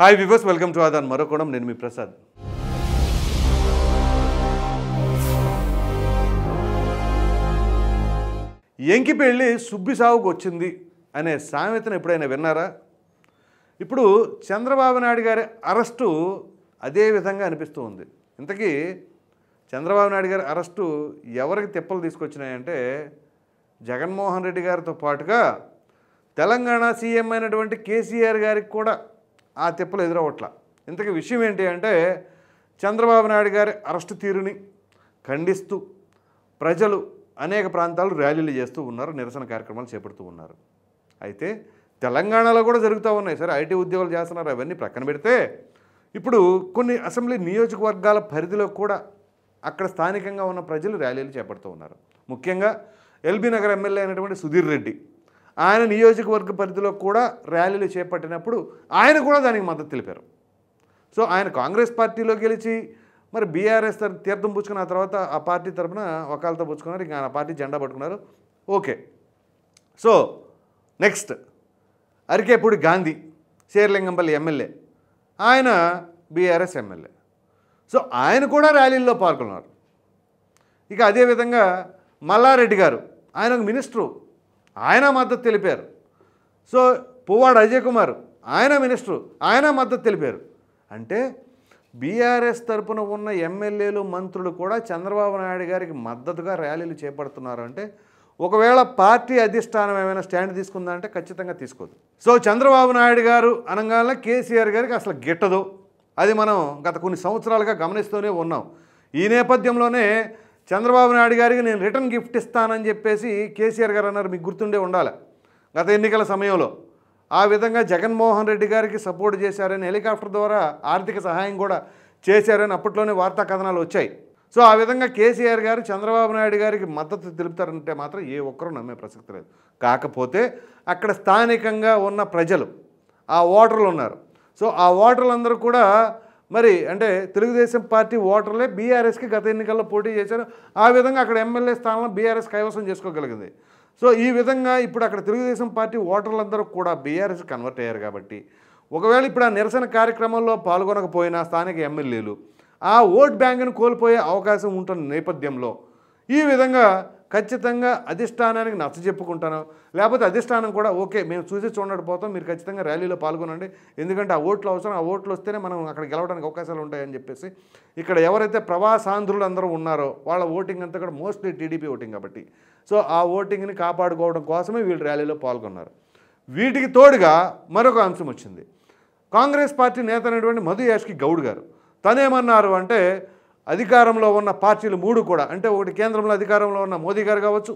hi viewers welcome to ఆదాన్ మరో నేను మీ ప్రసాద్ ఎంకి పెళ్ళి సుబ్బి సాగుకు వచ్చింది అనే సామెతను ఎప్పుడైనా విన్నారా ఇప్పుడు చంద్రబాబు నాయుడు గారి అరెస్టు అదే విధంగా అనిపిస్తూ ఉంది ఇంతకీ చంద్రబాబు నాయుడు గారి అరెస్టు ఎవరికి తిప్పలు తీసుకొచ్చినాయంటే జగన్మోహన్ రెడ్డి గారితో పాటుగా తెలంగాణ సీఎం అయినటువంటి కేసీఆర్ గారికి కూడా ఆ తిప్పలు ఎదురవట్ల ఇంతకీ విషయం ఏంటి అంటే చంద్రబాబు నాయుడు గారి అరెస్టు తీరుని ఖండిస్తూ ప్రజలు అనేక ప్రాంతాలు ర్యాలీలు చేస్తూ ఉన్నారు నిరసన కార్యక్రమాలు చేపడుతూ ఉన్నారు అయితే తెలంగాణలో కూడా జరుగుతూ ఉన్నాయి సరే ఐటీ ఉద్యోగాలు చేస్తున్నారు అవన్నీ ప్రక్కన పెడితే ఇప్పుడు కొన్ని అసెంబ్లీ నియోజకవర్గాల పరిధిలో కూడా అక్కడ స్థానికంగా ఉన్న ప్రజలు ర్యాలీలు చేపడుతూ ఉన్నారు ముఖ్యంగా ఎల్బీ నగర్ ఎమ్మెల్యే అయినటువంటి సుధీర్ రెడ్డి ఆయన నియోజకవర్గ పరిధిలో కూడా ర్యాలీలు చేపట్టినప్పుడు ఆయన కూడా దానికి మద్దతు తెలిపారు సో ఆయన కాంగ్రెస్ పార్టీలో గెలిచి మరి బీఆర్ఎస్ తీర్థం పుచ్చుకున్న ఆ తర్వాత ఆ పార్టీ తరఫున ఒకళ్ళతో పుచ్చుకున్నారు ఇంకా ఆ పార్టీ జెండా పట్టుకున్నారు okay so next Arikepudi Gandhi Serilingampally MLA ఆయన బీఆర్ఎస్ ఎమ్మెల్యే సో ఆయన కూడా ర్యాలీల్లో పాల్గొన్నారు ఇక అదేవిధంగా మల్లారెడ్డి గారు ఆయన ఒక మినిస్టరు ఆయన మద్దతు తెలిపారు సో పువ్వాడ అజయ్ కుమార్ ఆయన మినిస్టరు ఆయన మద్దతు తెలిపారు అంటే బీఆర్ఎస్ తరపున ఉన్న ఎమ్మెల్యేలు మంత్రులు కూడా చంద్రబాబు నాయుడు గారికి మద్దతుగా ర్యాలీలు చేపడుతున్నారు అంటే ఒకవేళ పార్టీ అధిష్టానం ఏమైనా స్టాండ్ తీసుకుందంటే ఖచ్చితంగా తీసుకోదు సో చంద్రబాబు నాయుడు గారు అనగానే కేసీఆర్ గారికి అసలు గిట్టదు అది మనం గత కొన్ని సంవత్సరాలుగా గమనిస్తూనే ఉన్నాం ఈ నేపథ్యంలోనే చంద్రబాబు నాయుడు గారికి నేను రిటర్న్ గిఫ్ట్ ఇస్తానని చెప్పేసి కేసీఆర్ గారు అన్నారు మీకు గుర్తుండే ఉండాలి గత ఎన్నికల సమయంలో ఆ విధంగా జగన్మోహన్ రెడ్డి గారికి సపోర్ట్ చేశారని హెలికాప్టర్ ద్వారా ఆర్థిక సహాయం కూడా చేశారని అప్పట్లోనే వార్తా కథనాలు వచ్చాయి సో ఆ విధంగా కేసీఆర్ గారు చంద్రబాబు నాయుడు గారికి మద్దతు తెలుపుతారంటే మాత్రం ఏ ఒక్కరూ నమ్మే ప్రసక్తి లేదు కాకపోతే అక్కడ స్థానికంగా ఉన్న ప్రజలు ఆ ఓటర్లు ఉన్నారు సో ఆ ఓటర్లందరూ కూడా మరి అంటే తెలుగుదేశం పార్టీ ఓటర్లే బీఆర్ఎస్కి గత ఎన్నికల్లో పోటీ చేశారు ఆ విధంగా అక్కడ ఎమ్మెల్యే స్థానంలో బీఆర్ఎస్ కైవసం చేసుకోగలిగింది సో ఈ విధంగా ఇప్పుడు అక్కడ తెలుగుదేశం పార్టీ ఓటర్లందరూ కూడా బీఆర్ఎస్ కన్వర్ట్ అయ్యారు కాబట్టి ఒకవేళ ఇప్పుడు ఆ నిరసన కార్యక్రమంలో పాల్గొనకపోయినా స్థానిక ఎమ్మెల్యేలు ఆ ఓట్ బ్యాంకును కోల్పోయే అవకాశం ఉంటున్న నేపథ్యంలో ఈ విధంగా ఖచ్చితంగా అధిష్టానానికి నచ్చ చెప్పుకుంటాను లేకపోతే అధిష్టానం కూడా ఓకే మేము చూసి చూడకపోతాం మీరు ఖచ్చితంగా ర్యాలీలో పాల్గొనండి ఎందుకంటే ఆ ఓట్లు అవసరం ఆ ఓట్లు వస్తేనే మనం అక్కడ గెలవడానికి అవకాశాలు ఉంటాయని చెప్పేసి ఇక్కడ ఎవరైతే ప్రవాసాంధ్రులు అందరూ ఉన్నారో వాళ్ళ ఓటింగ్ అంతా కూడా మోస్ట్లీ టీడీపీ ఓటింగ్ కాబట్టి సో ఆ ఓటింగ్ని కాపాడుకోవడం కోసమే వీళ్ళు ర్యాలీలో పాల్గొన్నారు వీటికి తోడుగా మరొక అంశం వచ్చింది కాంగ్రెస్ పార్టీ నేత అనేటువంటి మధు యాష్కి గౌడ్ గారు తనేమన్నారు అంటే అధికారంలో ఉన్న పార్టీలు మూడు కూడా అంటే ఒకటి కేంద్రంలో అధికారంలో ఉన్న మోదీ గారు కావచ్చు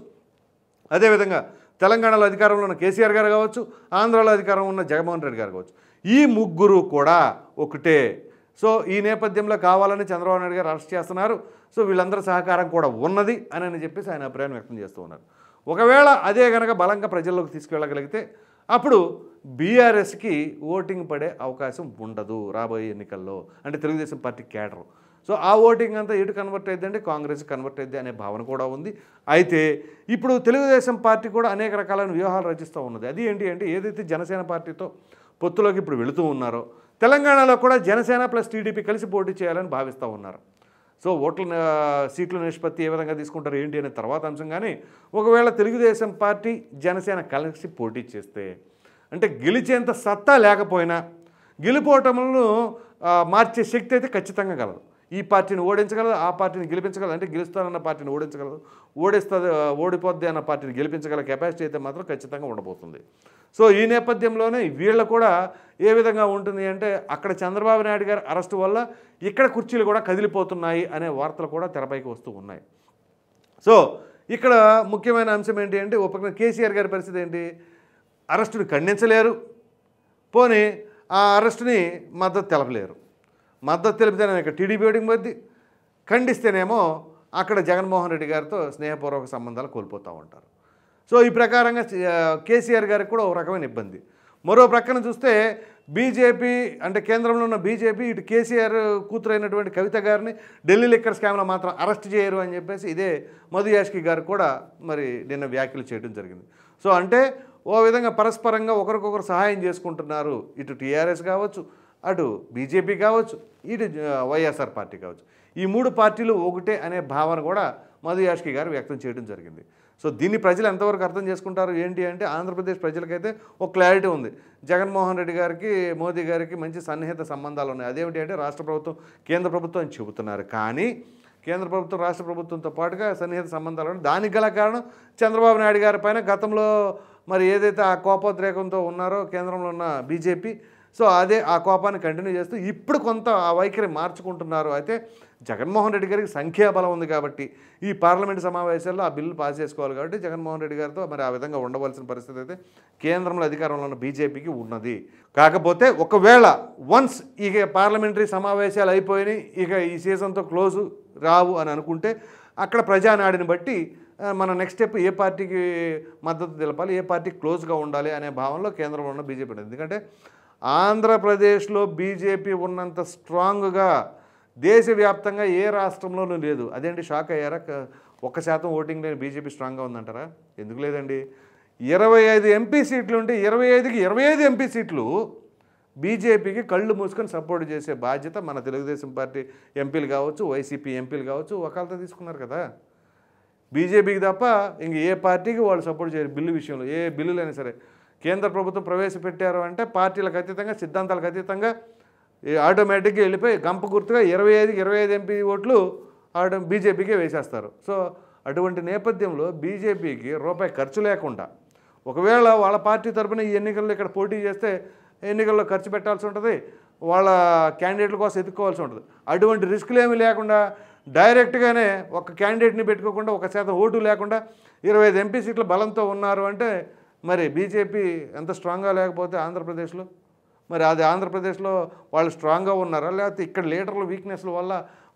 అదేవిధంగా తెలంగాణలో అధికారంలో ఉన్న కేసీఆర్ గారు కావచ్చు ఆంధ్రాలో అధికారం ఉన్న జగన్మోహన్ రెడ్డి గారు కావచ్చు ఈ ముగ్గురు కూడా ఒకటే సో ఈ నేపథ్యంలో కావాలని చంద్రబాబు నాయుడు గారు అరెస్ట్ చేస్తున్నారు సో వీళ్ళందరి సహకారం కూడా ఉన్నది అని అని చెప్పేసి ఆయన అభిప్రాయం వ్యక్తం చేస్తూ ఉన్నారు ఒకవేళ అదే కనుక బలంగా ప్రజల్లోకి తీసుకెళ్ళగలిగితే అప్పుడు బీఆర్ఎస్కి ఓటింగ్ పడే అవకాశం ఉండదు రాబోయే ఎన్నికల్లో అంటే తెలుగుదేశం పార్టీ కేడరు సో ఆ ఓటింగ్ అంతా ఎటు కన్వర్ట్ అయిందంటే కాంగ్రెస్ కన్వర్ట్ అయింది అనే భావన కూడా ఉంది అయితే ఇప్పుడు తెలుగుదేశం పార్టీ కూడా అనేక రకాలైన వ్యూహాలు రచిస్తూ ఉన్నది అది ఏంటి అంటే ఏదైతే జనసేన పార్టీతో పొత్తులోకి ఇప్పుడు వెళుతూ ఉన్నారో తెలంగాణలో కూడా జనసేన ప్లస్ టీడీపీ కలిసి పోటీ చేయాలని భావిస్తూ ఉన్నారు సో ఓట్ల సీట్ల నిష్పత్తి ఏ విధంగా తీసుకుంటారు ఏంటి అనే తర్వాత అంశం కానీ ఒకవేళ తెలుగుదేశం పార్టీ జనసేన కలిసి పోటీ చేస్తే అంటే గెలిచేంత సత్తా లేకపోయినా గెలుపోవటములను మార్చే శక్తి అయితే ఖచ్చితంగా కలదు ఈ పార్టీని ఓడించగలదు ఆ పార్టీని గెలిపించగలదు అంటే గెలుస్తానన్న పార్టీని ఓడించగలదు ఓడిస్తుంది ఓడిపోద్ది అన్న పార్టీని గెలిపించగల కెపాసిటీ అయితే మాత్రం ఖచ్చితంగా ఉండబోతుంది సో ఈ నేపథ్యంలోనే వీళ్ళు కూడా ఏ విధంగా ఉంటుంది అంటే అక్కడ చంద్రబాబు నాయుడు గారి అరెస్టు వల్ల ఇక్కడ కుర్చీలు కూడా కదిలిపోతున్నాయి అనే వార్తలు కూడా తెరపైకి వస్తూ ఉన్నాయి సో ఇక్కడ ముఖ్యమైన అంశం ఏంటి అంటే ఉపక్రమ కేసీఆర్ గారి పరిస్థితి ఏంటి అరెస్టుని ఖండించలేరు పోనీ ఆ అరెస్టుని మద్దతు తెలపలేరు మద్దతు తెలిపితేనే ఇక్కడ టీడీపీ ఓటింగ్ పోద్ది ఖండిస్తేనేమో అక్కడ జగన్మోహన్ రెడ్డి గారితో స్నేహపూర్వక సంబంధాలు కోల్పోతూ ఉంటారు సో ఈ ప్రకారంగా కేసీఆర్ గారికి కూడా ఒక రకమైన ఇబ్బంది మరో ప్రక్కన చూస్తే బీజేపీ అంటే కేంద్రంలో ఉన్న బీజేపీ ఇటు కేసీఆర్ కూతురైనటువంటి కవిత గారిని ఢిల్లీ లిక్కర్ స్కామ్లో మాత్రం అరెస్ట్ చేయరు అని చెప్పేసి ఇదే మధు యాష్కి గారు కూడా మరి నిన్న వ్యాఖ్యలు చేయడం జరిగింది సో అంటే ఓ విధంగా పరస్పరంగా ఒకరికొకరు సహాయం చేసుకుంటున్నారు ఇటు టీఆర్ఎస్ కావచ్చు అటు బీజేపీ కావచ్చు ఇటు వైఎస్ఆర్ పార్టీ కావచ్చు ఈ మూడు పార్టీలు ఒకటే అనే భావన కూడా మధు యాష్కి గారు వ్యక్తం చేయడం జరిగింది సో దీన్ని ప్రజలు ఎంతవరకు అర్థం చేసుకుంటారు ఏంటి అంటే ఆంధ్రప్రదేశ్ ప్రజలకైతే ఒక క్లారిటీ ఉంది జగన్మోహన్ రెడ్డి గారికి మోదీ గారికి మంచి సన్నిహిత సంబంధాలు ఉన్నాయి అదేమిటి అంటే రాష్ట్ర ప్రభుత్వం కేంద్ర ప్రభుత్వం అని చెబుతున్నారు కానీ కేంద్ర ప్రభుత్వం రాష్ట్ర ప్రభుత్వంతో పాటుగా సన్నిహిత సంబంధాలు ఉన్నాయి దానికి గల కారణం చంద్రబాబు నాయుడు గారి పైన గతంలో మరి ఏదైతే ఆ కోపోద్రేకంతో ఉన్నారో కేంద్రంలో ఉన్న బీజేపీ సో అదే ఆ కోపాన్ని కంటిన్యూ చేస్తూ ఇప్పుడు కొంత ఆ వైఖరి మార్చుకుంటున్నారు అయితే జగన్మోహన్ రెడ్డి గారికి సంఖ్యాబలం ఉంది కాబట్టి ఈ పార్లమెంట్ సమావేశాల్లో ఆ బిల్లు పాస్ చేసుకోవాలి కాబట్టి జగన్మోహన్ రెడ్డి గారితో మరి ఆ విధంగా ఉండవలసిన పరిస్థితి అయితే కేంద్రంలో అధికారంలో ఉన్న బీజేపీకి ఉన్నది కాకపోతే ఒకవేళ వన్స్ ఇక పార్లమెంటరీ సమావేశాలు అయిపోయినాయి ఇక ఈ సీజన్తో క్లోజు రావు అని అనుకుంటే అక్కడ ప్రజానాడిని బట్టి మన నెక్స్ట్ స్టెప్ ఏ పార్టీకి మద్దతు తెలపాలి ఏ పార్టీ క్లోజ్గా ఉండాలి అనే భావనలో కేంద్రంలో ఉన్న బీజేపీ ఎందుకంటే ఆంధ్రప్రదేశ్లో బీజేపీ ఉన్నంత స్ట్రాంగ్గా దేశవ్యాప్తంగా ఏ రాష్ట్రంలోనూ లేదు అదేంటి షాక్ అయ్యారా ఒక్క శాతం ఓటింగ్ లేని బీజేపీ స్ట్రాంగ్గా ఉందంటారా ఎందుకు లేదండి ఇరవై ఐదు ఎంపీ సీట్లు ఉంటే ఇరవై ఐదుకి ఇరవై ఐదు ఎంపీ సీట్లు బీజేపీకి కళ్ళు మూసుకొని సపోర్ట్ చేసే బాధ్యత మన తెలుగుదేశం పార్టీ ఎంపీలు కావచ్చు వైసీపీ ఎంపీలు కావచ్చు ఒకళ్ళతో తీసుకున్నారు కదా బీజేపీకి తప్ప ఇంక ఏ పార్టీకి వాళ్ళు సపోర్ట్ చేయరు బిల్లు విషయంలో ఏ బిల్లులైనా సరే కేంద్ర ప్రభుత్వం ప్రవేశపెట్టారు అంటే పార్టీలకు అతీతంగా సిద్ధాంతాలకు అతీతంగా ఆటోమేటిక్గా వెళ్ళిపోయి గంప గుర్తుగా ఇరవై ఐదుకి ఇరవై ఐదు ఎంపీ ఓట్లు ఆటో బీజేపీకే వేసేస్తారు సో అటువంటి నేపథ్యంలో బీజేపీకి రూపాయి ఖర్చు లేకుండా ఒకవేళ వాళ్ళ పార్టీ తరఫున ఈ ఎన్నికల్లో ఇక్కడ పోటీ చేస్తే ఎన్నికల్లో ఖర్చు పెట్టాల్సి ఉంటుంది వాళ్ళ క్యాండిడేట్ల కోసం ఎదుర్కోవాల్సి ఉంటుంది అటువంటి రిస్కులు ఏమీ లేకుండా డైరెక్ట్గానే ఒక క్యాండిడేట్ని పెట్టుకోకుండా ఒక శాతం ఓటు లేకుండా ఇరవై ఐదు ఎంపీ సీట్లు బలంతో ఉన్నారు అంటే మరి బీజేపీ ఎంత స్ట్రాంగ్గా లేకపోతే ఆంధ్రప్రదేశ్లో మరి అది ఆంధ్రప్రదేశ్లో వాళ్ళు స్ట్రాంగ్గా ఉన్నారా లేకపోతే ఇక్కడ లీడర్ల వీక్నెస్ల వల్ల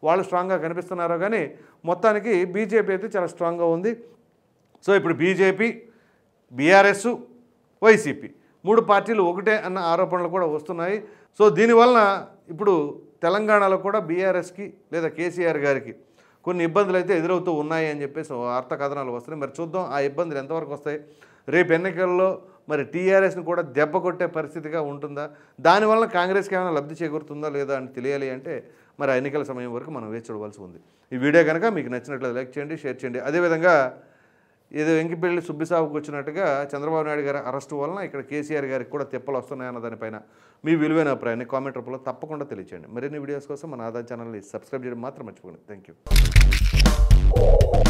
వాళ్ళు స్ట్రాంగ్గా కనిపిస్తున్నారో కానీ మొత్తానికి బీజేపీ అయితే చాలా స్ట్రాంగ్గా ఉంది సో ఇప్పుడు బీజేపీ బీఆర్ఎస్ వైసీపీ మూడు పార్టీలు ఒకటే అన్న ఆరోపణలు కూడా వస్తున్నాయి సో దీనివలన ఇప్పుడు తెలంగాణలో కూడా బీఆర్ఎస్కి లేదా కేసీఆర్ గారికి కొన్ని ఇబ్బందులు అయితే ఎదురవుతూ ఉన్నాయి అని చెప్పేసి అర్థకథనాలు కథనాలు వస్తున్నాయి మరి చూద్దాం ఆ ఇబ్బందులు ఎంతవరకు వస్తాయి రేపు ఎన్నికల్లో మరి టీఆర్ఎస్ని కూడా దెబ్బ కొట్టే పరిస్థితిగా ఉంటుందా దానివల్ల కాంగ్రెస్కి ఏమైనా లబ్ధి చేకూరుతుందా లేదా అని తెలియాలి అంటే మరి ఎన్నికల సమయం వరకు మనం వేచి చూడవలసి ఉంది ఈ వీడియో కనుక మీకు నచ్చినట్లయితే లైక్ చేయండి షేర్ చేయండి అదేవిధంగా ఏదో వెంకిపల్లి సుబ్బిసాబుకి వచ్చినట్టుగా చంద్రబాబు నాయుడు గారి అరెస్టు వలన ఇక్కడ కేసీఆర్ గారికి కూడా తెప్పలు వస్తున్నాయన్న దానిపైన మీ విలువైన అభిప్రాయాన్ని కామెంట్ రూపంలో తప్పకుండా తెలియచేయండి మరిన్ని వీడియోస్ కోసం మన ఆదాయ ఛానల్ని సబ్స్క్రైబ్ చేయడం మాత్రం మర్చిపోండి థ్యాంక్ యూ